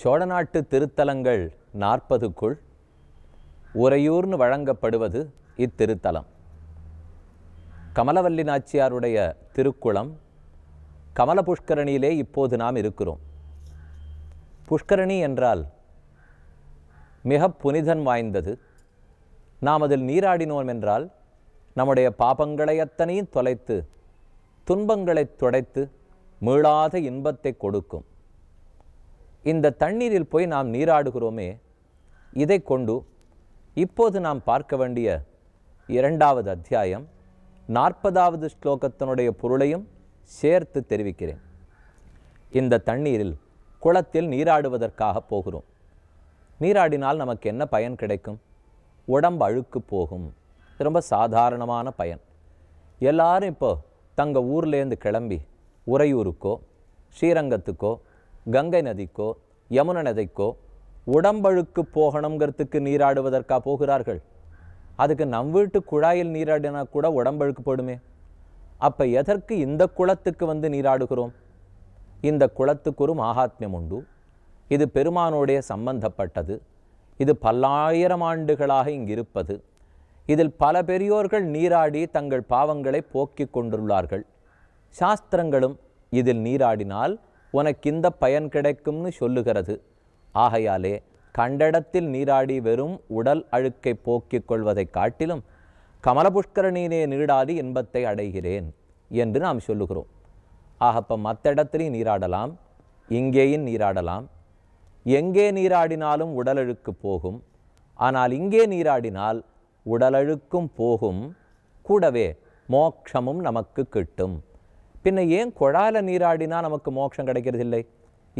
சோழநாட்டு திருத்தலங்கள் நாற்பதுக்குள் உறையூர்னு வழங்கப்படுவது இத்திருத்தலம் கமலவல்லி நாச்சியாருடைய திருக்குளம் கமல புஷ்கரணியிலே இப்போது நாம் இருக்கிறோம் புஷ்கரணி என்றால் மிக புனிதன் வாய்ந்தது நாம் அதில் நீராடினோம் என்றால் நம்முடைய பாபங்களை அத்தனையும் தொலைத்து துன்பங்களை துடைத்து மீளாத இன்பத்தை கொடுக்கும் இந்த தண்ணீரில் போய் நாம் நீராடுகிறோமே இதை கொண்டு இப்போது நாம் பார்க்க வேண்டிய இரண்டாவது அத்தியாயம் நாற்பதாவது ஸ்லோகத்தினுடைய பொருளையும் சேர்த்து தெரிவிக்கிறேன் இந்த தண்ணீரில் குளத்தில் நீராடுவதற்காக போகிறோம் நீராடினால் நமக்கு என்ன பயன் கிடைக்கும் உடம்பு அழுக்கு போகும் ரொம்ப சாதாரணமான பயன் எல்லாரும் இப்போ தங்கள் ஊர்லேருந்து கிளம்பி உறையூருக்கோ ஸ்ரீரங்கத்துக்கோ கங்கை நதிக்கோ யமுன நதிக்கோ உடம்பழுக்கு போகணுங்கிறதுக்கு நீராடுவதற்கா போகிறார்கள் அதுக்கு நம் வீட்டு குழாயில் நீராடினா கூட உடம்பழுக்கு போடுமே அப்போ எதற்கு இந்த குளத்துக்கு வந்து நீராடுகிறோம் இந்த குளத்துக்கு ஒரு மகாத்மியம் உண்டு இது பெருமானோடைய சம்பந்தப்பட்டது இது பல்லாயிரம் ஆண்டுகளாக இங்கிருப்பது இதில் பல பெரியோர்கள் நீராடி தங்கள் பாவங்களை போக்கிக் கொண்டுள்ளார்கள் சாஸ்திரங்களும் இதில் நீராடினால் உனக்கு இந்த பயன் கிடைக்கும்னு சொல்லுகிறது ஆகையாலே கண்டடத்தில் நீராடி வெறும் உடல் அழுக்கை போக்கிக் கொள்வதைக் காட்டிலும் கமலபுஷ்கர நீரே இன்பத்தை அடைகிறேன் என்று நாம் சொல்லுகிறோம் ஆகப்போ இப்போ மற்ற நீராடலாம் இங்கேயும் நீராடலாம் எங்கே நீராடினாலும் உடலழுக்கு போகும் ஆனால் இங்கே நீராடினால் உடலழுக்கும் போகும் கூடவே மோக்ஷமும் நமக்கு கிட்டும் பின்ன ஏன் குழால நீராடினா நமக்கு மோட்சம் கிடைக்கிறதில்லை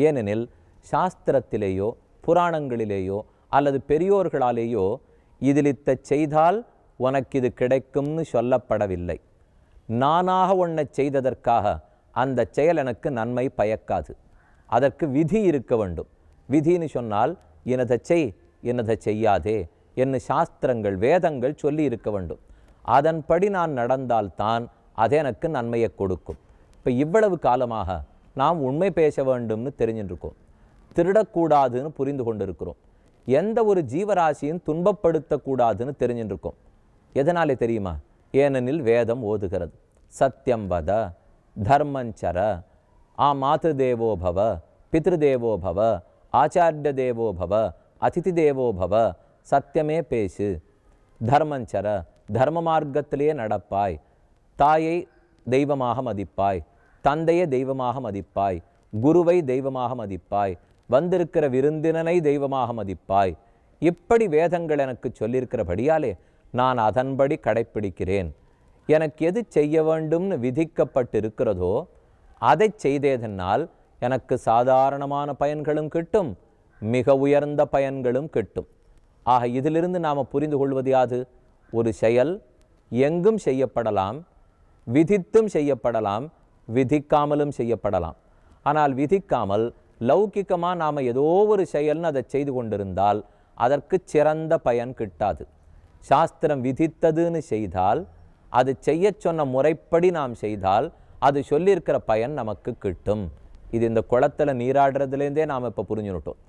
ஏனெனில் சாஸ்திரத்திலேயோ புராணங்களிலேயோ அல்லது பெரியோர்களாலேயோ இதிலித்த செய்தால் உனக்கு இது கிடைக்கும்னு சொல்லப்படவில்லை நானாக ஒன்றை செய்ததற்காக அந்த செயல் எனக்கு நன்மை பயக்காது அதற்கு விதி இருக்க வேண்டும் விதின்னு சொன்னால் இனதை செய் இனதை செய்யாதே என்று சாஸ்திரங்கள் வேதங்கள் சொல்லி இருக்க வேண்டும் அதன்படி நான் நடந்தால்தான் அது எனக்கு நன்மையை கொடுக்கும் இப்போ இவ்வளவு காலமாக நாம் உண்மை பேச வேண்டும்னு தெரிஞ்சுட்டுருக்கோம் திருடக்கூடாதுன்னு புரிந்து கொண்டிருக்கிறோம் எந்த ஒரு ஜீவராசியும் துன்பப்படுத்தக்கூடாதுன்னு தெரிஞ்சுட்டுருக்கோம் எதனாலே தெரியுமா ஏனெனில் வேதம் ஓதுகிறது சத்தியம் வத தர்மஞ்சர ஆ மாதேவோபவ பித்ருதேவோபவ ஆச்சாரிய தேவோபவ அதிதி தேவோபவ சத்தியமே பேசு தர்மஞ்சர தர்ம மார்க்கத்திலேயே நடப்பாய் தாயை தெய்வமாக மதிப்பாய் தந்தையை தெய்வமாக மதிப்பாய் குருவை தெய்வமாக மதிப்பாய் வந்திருக்கிற விருந்தினனை தெய்வமாக மதிப்பாய் இப்படி வேதங்கள் எனக்கு சொல்லியிருக்கிறபடியாலே நான் அதன்படி கடைப்பிடிக்கிறேன் எனக்கு எது செய்ய வேண்டும்னு விதிக்கப்பட்டிருக்கிறதோ அதை செய்ததனால் எனக்கு சாதாரணமான பயன்களும் கிட்டும் மிக உயர்ந்த பயன்களும் கிட்டும் ஆக இதிலிருந்து நாம் புரிந்து கொள்வது யாது ஒரு செயல் எங்கும் செய்யப்படலாம் விதித்தும் செய்யப்படலாம் விதிக்காமலும் செய்யப்படலாம் ஆனால் விதிக்காமல் லௌகிக்கமாக நாம் ஏதோ ஒரு செயல்னு அதை செய்து கொண்டிருந்தால் அதற்கு சிறந்த பயன் கிட்டாது சாஸ்திரம் விதித்ததுன்னு செய்தால் அது செய்ய சொன்ன முறைப்படி நாம் செய்தால் அது சொல்லியிருக்கிற பயன் நமக்கு கிட்டும் இது இந்த குளத்தில் நீராடுறதுலேருந்தே நாம் இப்போ புரிஞ்சுனுட்டோம்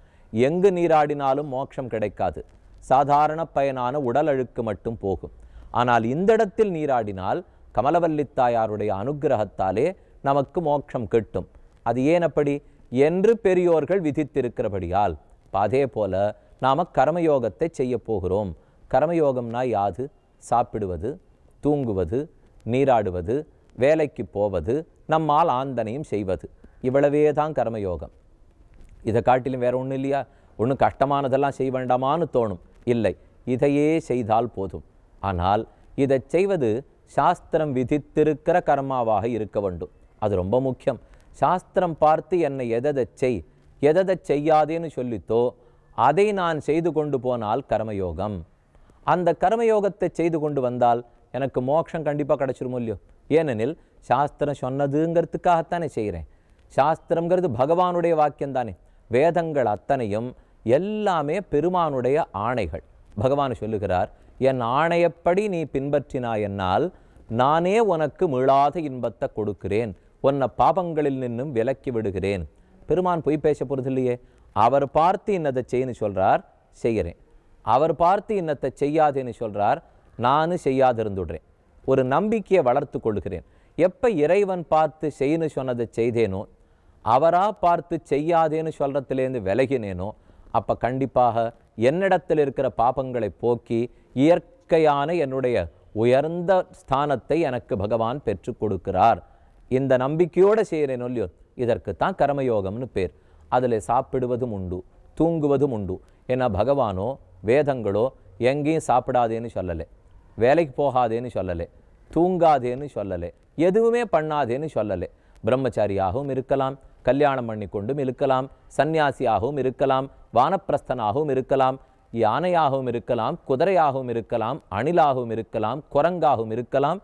எங்கு நீராடினாலும் மோட்சம் கிடைக்காது சாதாரண பயனான உடல் அழுக்கு மட்டும் போகும் ஆனால் இந்த இடத்தில் நீராடினால் கமலவல்லித்தாயாருடைய அனுகிரகத்தாலே நமக்கு மோட்சம் கிட்டும் அது ஏன் அப்படி என்று பெரியோர்கள் விதித்திருக்கிறபடியால் அதே போல நாம் கர்மயோகத்தை செய்ய போகிறோம் கர்மயோகம்னா யாது சாப்பிடுவது தூங்குவது நீராடுவது வேலைக்கு போவது நம்மால் ஆந்தனையும் செய்வது இவ்வளவே தான் கர்மயோகம் இதை காட்டிலும் வேற ஒன்றும் இல்லையா ஒன்றும் கஷ்டமானதெல்லாம் செய்ய வேண்டாமான்னு தோணும் இல்லை இதையே செய்தால் போதும் ஆனால் இதை செய்வது சாஸ்திரம் விதித்திருக்கிற கர்மாவாக இருக்க வேண்டும் அது ரொம்ப முக்கியம் சாஸ்திரம் பார்த்து என்னை எததை செய் எததை செய்யாதேன்னு சொல்லித்தோ அதை நான் செய்து கொண்டு போனால் கர்மயோகம் அந்த கர்மயோகத்தை செய்து கொண்டு வந்தால் எனக்கு மோட்சம் கண்டிப்பாக கிடச்சிரும் இல்லையோ ஏனெனில் சாஸ்திரம் சொன்னதுங்கிறதுக்காகத்தானே செய்கிறேன் சாஸ்திரங்கிறது பகவானுடைய வாக்கியம் தானே வேதங்கள் அத்தனையும் எல்லாமே பெருமானுடைய ஆணைகள் பகவான் சொல்லுகிறார் என் ஆணையப்படி நீ பின்பற்றினாய் என்னால் நானே உனக்கு மீளாத இன்பத்தை கொடுக்கிறேன் உன்னை பாபங்களில் நின்னும் விலக்கி விடுகிறேன் பெருமான் பொய் பேச போகிறது இல்லையே அவர் பார்த்து இன்னத்தை செய்யன்னு சொல்கிறார் செய்கிறேன் அவர் பார்த்து இன்னத்தை செய்யாதேன்னு சொல்கிறார் நானும் செய்யாதிருந்துடுறேன் ஒரு நம்பிக்கையை வளர்த்து கொள்கிறேன் எப்போ இறைவன் பார்த்து செய்யன்னு சொன்னதை செய்தேனோ அவராக பார்த்து செய்யாதேன்னு சொல்கிறதுலேருந்து விலகினேனோ அப்போ கண்டிப்பாக என்னிடத்தில் இருக்கிற பாபங்களை போக்கி இயற்கையான என்னுடைய உயர்ந்த ஸ்தானத்தை எனக்கு பகவான் பெற்றுக் கொடுக்கிறார் இந்த நம்பிக்கையோடு செய்கிறேன் இல்லையோ இதற்கு தான் கர்மயோகம்னு பேர் அதில் சாப்பிடுவதும் உண்டு தூங்குவதும் உண்டு ஏன்னா பகவானோ வேதங்களோ எங்கேயும் சாப்பிடாதேன்னு சொல்லலை வேலைக்கு போகாதேன்னு சொல்லலை தூங்காதேன்னு சொல்லலை எதுவுமே பண்ணாதேன்னு சொல்லலை பிரம்மச்சாரியாகவும் இருக்கலாம் கல்யாணம் பண்ணி கொண்டும் இருக்கலாம் சந்நியாசியாகவும் இருக்கலாம் வானப்பிரஸ்தனாகவும் இருக்கலாம் யானையாகவும் இருக்கலாம் குதிரையாகவும் இருக்கலாம் அணிலாகவும் இருக்கலாம் குரங்காகவும் இருக்கலாம்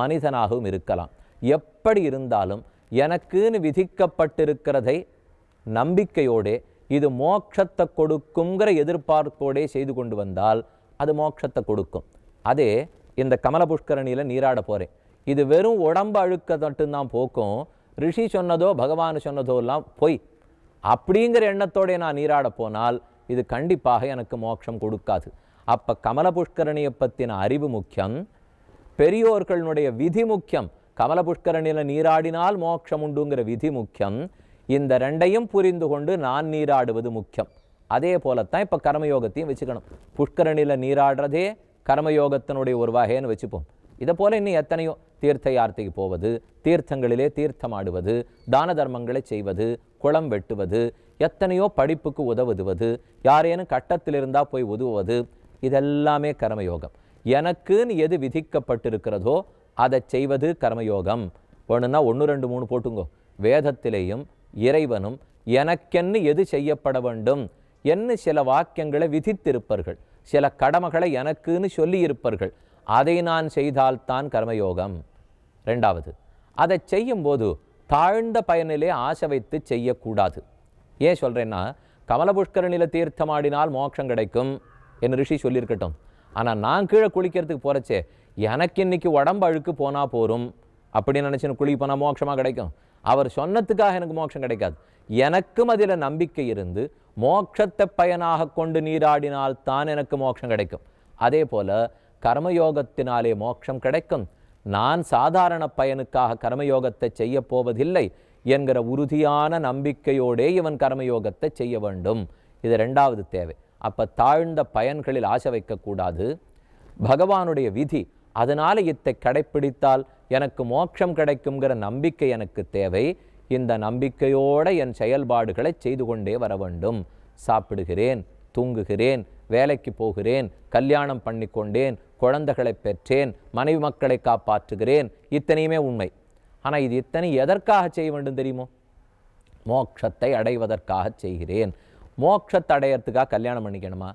மனிதனாகவும் இருக்கலாம் எப்படி இருந்தாலும் எனக்குன்னு விதிக்கப்பட்டிருக்கிறதை நம்பிக்கையோடே இது மோட்சத்தை கொடுக்குங்கிற எதிர்பார்ப்போடே செய்து கொண்டு வந்தால் அது மோட்சத்தை கொடுக்கும் அதே இந்த கமல புஷ்கரணியில் நீராட போகிறேன் இது வெறும் உடம்பு அழுக்க மட்டும்தான் போக்கும் ரிஷி சொன்னதோ பகவான் சொன்னதோ எல்லாம் பொய் அப்படிங்கிற எண்ணத்தோடே நான் நீராட போனால் இது கண்டிப்பாக எனக்கு மோட்சம் கொடுக்காது அப்போ கமல புஷ்கரணியை பற்றின அறிவு முக்கியம் பெரியோர்களினுடைய விதி முக்கியம் கமல புஷ்கரணியில் நீராடினால் மோட்சம் உண்டுங்கிற விதி முக்கியம் இந்த ரெண்டையும் புரிந்து கொண்டு நான் நீராடுவது முக்கியம் அதே போலத்தான் இப்போ கர்மயோகத்தையும் வச்சுக்கணும் புஷ்கரணியில் நீராடுறதே கர்மயோகத்தினுடைய ஒரு வகைன்னு வச்சுப்போம் இதை போல் இன்னும் எத்தனையோ தீர்த்த யார்த்தைக்கு போவது தீர்த்தங்களிலே தீர்த்தமாடுவது தான தர்மங்களை செய்வது குளம் வெட்டுவது எத்தனையோ படிப்புக்கு உதவுதுவது யாரேனும் கட்டத்தில் இருந்தால் போய் உதவுவது இதெல்லாமே கர்மயோகம் எனக்குன்னு எது விதிக்கப்பட்டிருக்கிறதோ அதை செய்வது கர்மயோகம் வேணும்னா ஒன்று ரெண்டு மூணு போட்டுங்கோ வேதத்திலேயும் இறைவனும் எனக்கென்னு எது செய்யப்பட வேண்டும் என்ன சில வாக்கியங்களை விதித்திருப்பார்கள் சில கடமைகளை எனக்குன்னு சொல்லியிருப்பார்கள் அதை நான் செய்தால்தான் கர்மயோகம் ரெண்டாவது அதை செய்யும்போது தாழ்ந்த பயனிலே ஆசை வைத்து செய்யக்கூடாது ஏன் சொல்கிறேன்னா கமலபுஷ்கரனில தீர்த்தமாடினால் மோட்சம் கிடைக்கும் என் ரிஷி சொல்லியிருக்கட்டும் ஆனால் நான் கீழே குளிக்கிறதுக்கு போகிறச்சே எனக்கு இன்றைக்கி உடம்பு அழுக்கு போனால் போகும் அப்படின்னு நினச்சின்னு குளிக்கு போனால் மோட்சமாக கிடைக்கும் அவர் சொன்னதுக்காக எனக்கு மோட்சம் கிடைக்காது எனக்கும் அதில் நம்பிக்கை இருந்து மோட்சத்தை பயனாக கொண்டு நீராடினால் தான் எனக்கு மோட்சம் கிடைக்கும் அதே போல் கர்மயோகத்தினாலே மோட்சம் கிடைக்கும் நான் சாதாரண பயனுக்காக கர்மயோகத்தை செய்ய போவதில்லை என்கிற உறுதியான நம்பிக்கையோடே இவன் கர்மயோகத்தை செய்ய வேண்டும் இது ரெண்டாவது தேவை அப்போ தாழ்ந்த பயன்களில் ஆசை வைக்கக்கூடாது பகவானுடைய விதி அதனால் இத்தை கடைப்பிடித்தால் எனக்கு மோட்சம் கிடைக்குங்கிற நம்பிக்கை எனக்கு தேவை இந்த நம்பிக்கையோடு என் செயல்பாடுகளை செய்து கொண்டே வர வேண்டும் சாப்பிடுகிறேன் தூங்குகிறேன் வேலைக்கு போகிறேன் கல்யாணம் பண்ணி கொண்டேன் குழந்தைகளை பெற்றேன் மனைவி மக்களை காப்பாற்றுகிறேன் இத்தனையுமே உண்மை ஆனால் இது இத்தனை எதற்காக செய்ய வேண்டும் தெரியுமோ மோட்சத்தை அடைவதற்காக செய்கிறேன் மோட்சத்தை கல்யாணம் பண்ணிக்கணுமா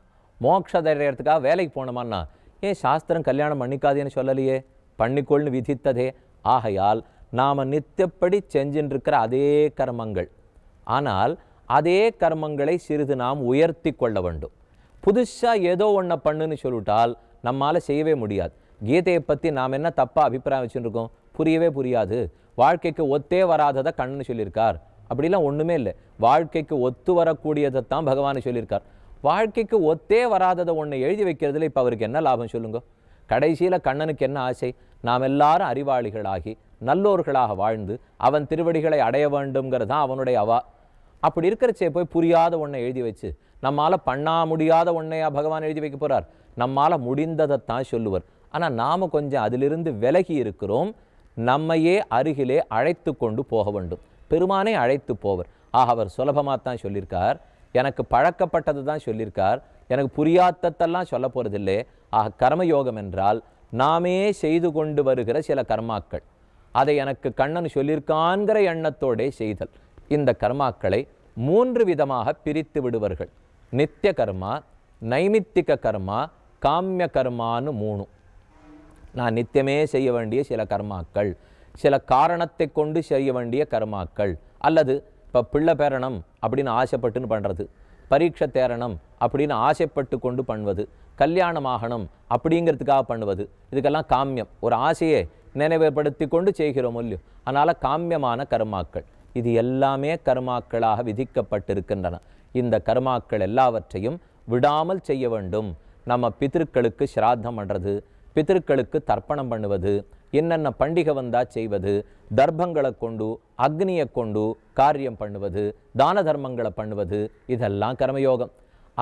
மோட்சத்தை வேலைக்கு போகணுமான்னா ஏன் சாஸ்திரம் கல்யாணம் பண்ணிக்காதேன்னு சொல்லலையே பண்ணிக்கொள்னு விதித்ததே ஆகையால் நாம் நித்தப்படி செஞ்சின்றிருக்கிற அதே கர்மங்கள் ஆனால் அதே கர்மங்களை சிறிது நாம் உயர்த்தி கொள்ள வேண்டும் புதுசாக ஏதோ ஒன்றை பண்ணுன்னு சொல்லிட்டால் நம்மால் செய்யவே முடியாது கீதையை பற்றி நாம் என்ன தப்பாக அபிப்பிராயம் வச்சுருக்கோம் புரியவே புரியாது வாழ்க்கைக்கு ஒத்தே வராததை கண்ணுன்னு சொல்லியிருக்கார் அப்படிலாம் ஒன்றுமே இல்லை வாழ்க்கைக்கு ஒத்து வரக்கூடியதை தான் பகவான் சொல்லியிருக்கார் வாழ்க்கைக்கு ஒத்தே வராததை ஒன்று எழுதி வைக்கிறதுல இப்போ அவருக்கு என்ன லாபம் சொல்லுங்க கடைசியில் கண்ணனுக்கு என்ன ஆசை நாம் எல்லாரும் அறிவாளிகளாகி நல்லோர்களாக வாழ்ந்து அவன் திருவடிகளை அடைய வேண்டும்ங்கிறது தான் அவனுடைய அவா அப்படி இருக்கிறச்சே போய் புரியாத ஒன்றை எழுதி வச்சு நம்மால் பண்ணா முடியாத ஒன்றையா பகவான் எழுதி வைக்க போகிறார் நம்மால் முடிந்ததைத்தான் சொல்லுவார் ஆனால் நாம் கொஞ்சம் அதிலிருந்து விலகி இருக்கிறோம் நம்மையே அருகிலே அழைத்து கொண்டு போக வேண்டும் பெருமானே அழைத்து போவர் ஆக அவர் சுலபமாக தான் சொல்லியிருக்கார் எனக்கு பழக்கப்பட்டது தான் சொல்லியிருக்கார் எனக்கு புரியாத்தத்தெல்லாம் சொல்ல போகிறதில்லை ஆக கர்மயோகம் என்றால் நாமே செய்து கொண்டு வருகிற சில கர்மாக்கள் அதை எனக்கு கண்ணன் சொல்லியிருக்கான்கிற எண்ணத்தோடே செய்தல் இந்த கர்மாக்களை மூன்று விதமாக பிரித்து விடுவர்கள் நித்திய கர்மா நைமித்திக கர்மா காமிய கர்மான்னு மூணு நான் நித்தியமே செய்ய வேண்டிய சில கர்மாக்கள் சில காரணத்தை கொண்டு செய்ய வேண்டிய கருமாக்கள் அல்லது இப்போ பிள்ளை பேரணம் அப்படின்னு ஆசைப்பட்டுன்னு பண்ணுறது பரீட்சை தேரணம் அப்படின்னு ஆசைப்பட்டு கொண்டு பண்ணுவது கல்யாணமாகணும் அப்படிங்கிறதுக்காக பண்ணுவது இதுக்கெல்லாம் காமியம் ஒரு ஆசையை நினைவுபடுத்தி கொண்டு செய்கிறோம் இல்லையோ அதனால் காமியமான கருமாக்கள் இது எல்லாமே கருமாக்களாக விதிக்கப்பட்டிருக்கின்றன இந்த கருமாக்கள் எல்லாவற்றையும் விடாமல் செய்ய வேண்டும் நம்ம பித்திருக்களுக்கு சிராதம் பண்ணுறது பித்திருக்களுக்கு தர்ப்பணம் பண்ணுவது என்னென்ன பண்டிகை வந்தால் செய்வது தர்ப்பங்களை கொண்டு அக்னியை கொண்டு காரியம் பண்ணுவது தான தர்மங்களை பண்ணுவது இதெல்லாம் கர்மயோகம்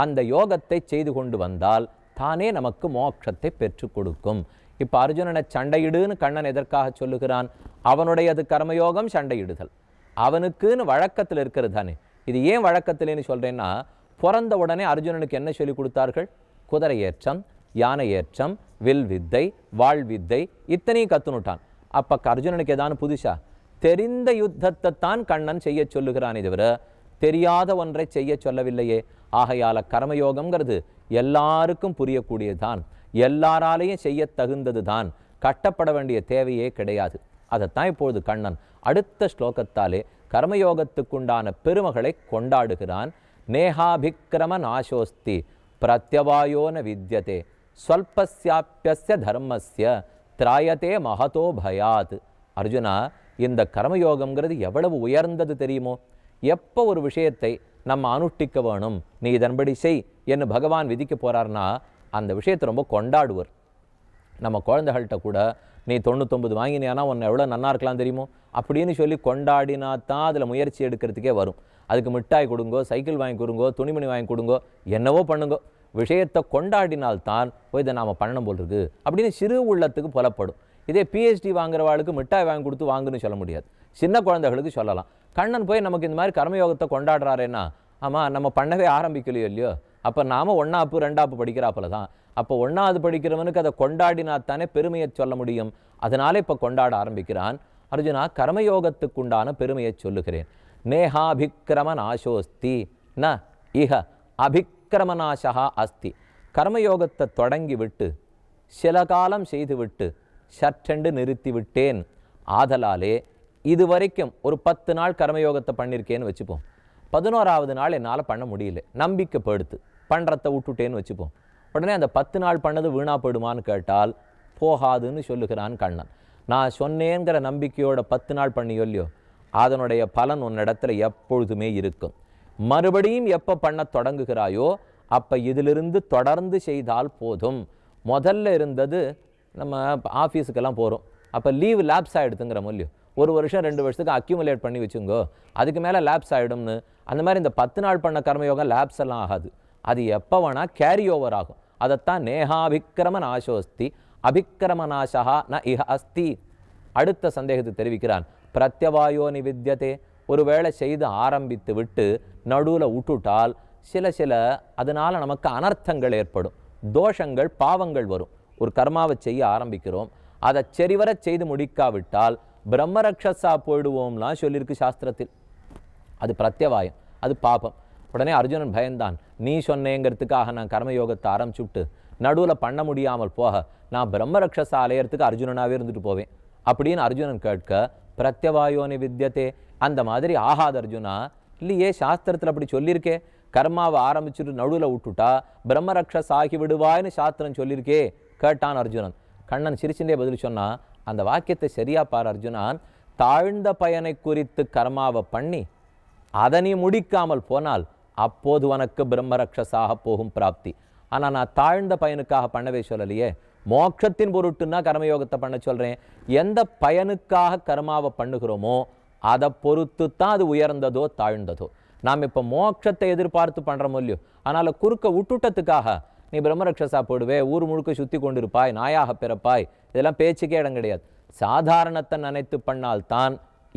அந்த யோகத்தை செய்து கொண்டு வந்தால் தானே நமக்கு மோட்சத்தை பெற்று கொடுக்கும் இப்போ அர்ஜுனனை சண்டையிடுன்னு கண்ணன் எதற்காக சொல்லுகிறான் அவனுடையது கர்மயோகம் சண்டையிடுதல் அவனுக்குன்னு வழக்கத்தில் இருக்கிறது தானே இது ஏன் வழக்கத்திலேன்னு சொல்கிறேன்னா பிறந்த உடனே அர்ஜுனனுக்கு என்ன சொல்லி கொடுத்தார்கள் குதிரை ஏற்றம் யானையேற்றம் ஏற்றம் வில் வித்தை வாழ் வித்தை இத்தனையும் கற்றுனுட்டான் அப்போ அர்ஜுனனுக்கு ஏதானு புதுசா தெரிந்த யுத்தத்தை தான் கண்ணன் செய்ய சொல்லுகிறானே தவிர தெரியாத ஒன்றை செய்ய சொல்லவில்லையே ஆகையால கர்மயோகம்ங்கிறது எல்லாருக்கும் புரியக்கூடியதுதான் எல்லாராலையும் செய்ய தகுந்தது தான் கட்டப்பட வேண்டிய தேவையே கிடையாது அதைத்தான் இப்பொழுது கண்ணன் அடுத்த ஸ்லோகத்தாலே கர்மயோகத்துக்குண்டான பெருமகளை கொண்டாடுகிறான் நேகாபிக்கிரம நாசோஸ்தி பிரத்யவாயோன வித்தியதே ஸ்வல்பஸ்யாப்பிய தர்மஸ்ய திராயத்தே மகதோ பயாத் அர்ஜுனா இந்த கர்மயோகம்ங்கிறது எவ்வளவு உயர்ந்தது தெரியுமோ எப்போ ஒரு விஷயத்தை நம்ம அனுஷ்டிக்க வேணும் நீ இதன்படி செய் என்று பகவான் விதிக்க போகிறார்னா அந்த விஷயத்தை ரொம்ப கொண்டாடுவர் நம்ம குழந்தைகள்கிட்ட கூட நீ தொண்ணூத்தொம்பது வாங்கினியானா உன்னை எவ்வளோ நன்னா இருக்கலாம் தெரியுமோ அப்படின்னு சொல்லி கொண்டாடினா தான் அதில் முயற்சி எடுக்கிறதுக்கே வரும் அதுக்கு மிட்டாய் கொடுங்கோ சைக்கிள் வாங்கி கொடுங்கோ துணிமணி வாங்கி கொடுங்கோ என்னவோ பண்ணுங்கோ விஷயத்தை கொண்டாடினால்தான் போய் இதை நாம் பண்ணணும் போல் இருக்குது அப்படின்னு சிறு உள்ளத்துக்கு புலப்படும் இதே பிஹெச்டி வாங்குறவாளுக்கு மிட்டாய் வாங்கி கொடுத்து வாங்குன்னு சொல்ல முடியாது சின்ன குழந்தைகளுக்கு சொல்லலாம் கண்ணன் போய் நமக்கு இந்த மாதிரி கர்மயோகத்தை கொண்டாடுறாருன்னா ஆமாம் நம்ம பண்ணவே ஆரம்பிக்கலையோ இல்லையோ அப்போ நாம் ஒன்றாப்பு ரெண்டாப்பு படிக்கிறாப்பில் தான் அப்போ ஒன்றாவது படிக்கிறவனுக்கு அதை கொண்டாடினா தானே பெருமையை சொல்ல முடியும் அதனாலே இப்போ கொண்டாட ஆரம்பிக்கிறான் அர்ஜுனா கர்மயோகத்துக்குண்டான பெருமையை சொல்லுகிறேன் நேஹாபிக்கிரமன் ஆசோஸ்தி ந இஹ அபிக் விக்கிரமநாசகா அஸ்தி கர்மயோகத்தை தொடங்கிவிட்டு சில காலம் செய்துவிட்டு சற்றெண்டு நிறுத்திவிட்டேன் ஆதலாலே இது வரைக்கும் ஒரு பத்து நாள் கர்மயோகத்தை பண்ணியிருக்கேன்னு வச்சுப்போம் பதினோராவது நாள் என்னால் பண்ண முடியல நம்பிக்கைப்படுத்து பண்ணுறத விட்டுட்டேன்னு வச்சுப்போம் உடனே அந்த பத்து நாள் பண்ணது வீணா போயிடுமான்னு கேட்டால் போகாதுன்னு சொல்லுகிறான் கண்ணன் நான் சொன்னேங்கிற நம்பிக்கையோட பத்து நாள் பண்ணியோ அதனுடைய பலன் உன்னிடத்தில் எப்பொழுதுமே இருக்கும் மறுபடியும் எப்போ பண்ண தொடங்குகிறாயோ அப்போ இதிலிருந்து தொடர்ந்து செய்தால் போதும் முதல்ல இருந்தது நம்ம ஆஃபீஸுக்கெல்லாம் போகிறோம் அப்போ லீவ் லேப்ஸ் ஆகிடுதுங்கிற மூலியம் ஒரு வருஷம் ரெண்டு வருஷத்துக்கு அக்யூமுலேட் பண்ணி வச்சுங்கோ அதுக்கு மேலே லேப்ஸ் ஆகிடும்னு அந்த மாதிரி இந்த பத்து நாள் பண்ண கர்மயோகம் லேப்ஸ் எல்லாம் ஆகாது அது எப்போ வேணால் கேரி ஓவர் ஆகும் அதைத்தான் நேஹாபிக்கிரம நாசோஸ்தி அபிக்கிரம நாசா ந இஹ அஸ்தி அடுத்த சந்தேகத்தை தெரிவிக்கிறான் பிரத்யவாயோ நிவித்தியதே ஒரு வேளை செய்து ஆரம்பித்து விட்டு நடுவில் விட்டுட்டால் சில சில அதனால் நமக்கு அனர்த்தங்கள் ஏற்படும் தோஷங்கள் பாவங்கள் வரும் ஒரு கர்மாவை செய்ய ஆரம்பிக்கிறோம் அதை சரிவர செய்து முடிக்காவிட்டால் பிரம்மரக்ஷஸா போயிடுவோம்லாம் சொல்லியிருக்கு சாஸ்திரத்தில் அது பிரத்யவாயம் அது பாபம் உடனே அர்ஜுனன் பயந்தான் நீ சொன்னேங்கிறதுக்காக நான் கர்மயோகத்தை ஆரம்பிச்சுட்டு நடுவில் பண்ண முடியாமல் போக நான் பிரம்மரக்ஷஸா அலையிறதுக்கு அர்ஜுனனாகவே இருந்துட்டு போவேன் அப்படின்னு அர்ஜுனன் கேட்க பிரத்யவாயோனி வித்தியதே அந்த மாதிரி ஆகாத அர்ஜுனா இல்லையே சாஸ்திரத்தில் அப்படி சொல்லியிருக்கே கர்மாவை ஆரம்பிச்சுட்டு நடுவில் விட்டுட்டா பிரம்மரக்ஷஸ் ஆகி விடுவாய்னு சாஸ்திரம் சொல்லியிருக்கே கேட்டான் அர்ஜுனன் கண்ணன் சிரிச்சுட்டே பதில் சொன்னால் அந்த வாக்கியத்தை சரியா பார் அர்ஜுனான் தாழ்ந்த பயனை குறித்து கர்மாவை பண்ணி அதனை முடிக்காமல் போனால் அப்போது உனக்கு பிரம்மரக்ஷஸாக போகும் பிராப்தி ஆனால் நான் தாழ்ந்த பயனுக்காக பண்ணவே சொல்லலையே மோட்சத்தின் பொருட்டுன்னா கர்மயோகத்தை பண்ண சொல்கிறேன் எந்த பயனுக்காக கர்மாவை பண்ணுகிறோமோ அதை பொறுத்து தான் அது உயர்ந்ததோ தாழ்ந்ததோ நாம் இப்போ மோட்சத்தை எதிர்பார்த்து பண்ணுற இல்லையோ அதனால் குறுக்க விட்டுட்டத்துக்காக நீ பிரம்மரக்ஷசா போடுவே ஊர் முழுக்க சுற்றி கொண்டு இருப்பாய் நாயாக பிறப்பாய் இதெல்லாம் பேச்சுக்கே இடம் கிடையாது சாதாரணத்தை நினைத்து பண்ணால்தான்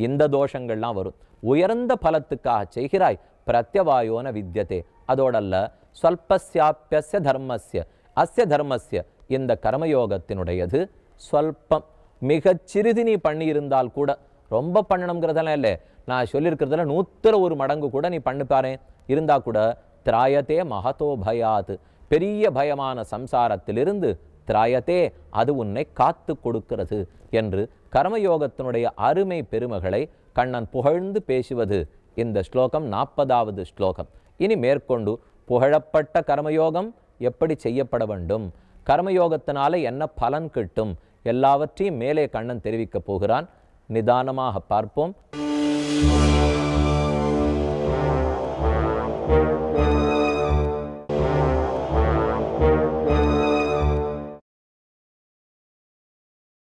இந்த தோஷங்கள்லாம் வரும் உயர்ந்த பலத்துக்காக செய்கிறாய் பிரத்யவாயோன வித்தியதே அதோடல்ல ஸ்வல்பஸ்யாப்பியஸ்ய தர்மஸ்ய அஸ்ய தர்மஸ்ய இந்த கர்மயோகத்தினுடையது ஸ்வல்பம் மிகச்சிறிது நீ பண்ணியிருந்தால் கூட ரொம்ப பண்ணணுங்கிறதெல்லாம் இல்லை நான் சொல்லியிருக்கிறதுல நூற்றுல ஒரு மடங்கு கூட நீ பண்ணு பாரு இருந்தால் கூட திராயத்தே மகத்தோ பயாது பெரிய பயமான சம்சாரத்திலிருந்து திராயத்தே அது உன்னை காத்து கொடுக்கிறது என்று கர்மயோகத்தினுடைய அருமை பெருமைகளை கண்ணன் புகழ்ந்து பேசுவது இந்த ஸ்லோகம் நாற்பதாவது ஸ்லோகம் இனி மேற்கொண்டு புகழப்பட்ட கர்மயோகம் எப்படி செய்யப்பட வேண்டும் கர்மயோகத்தினால என்ன பலன் கிட்டும் எல்லாவற்றையும் மேலே கண்ணன் தெரிவிக்கப் போகிறான் நிதானமாக பார்ப்போம்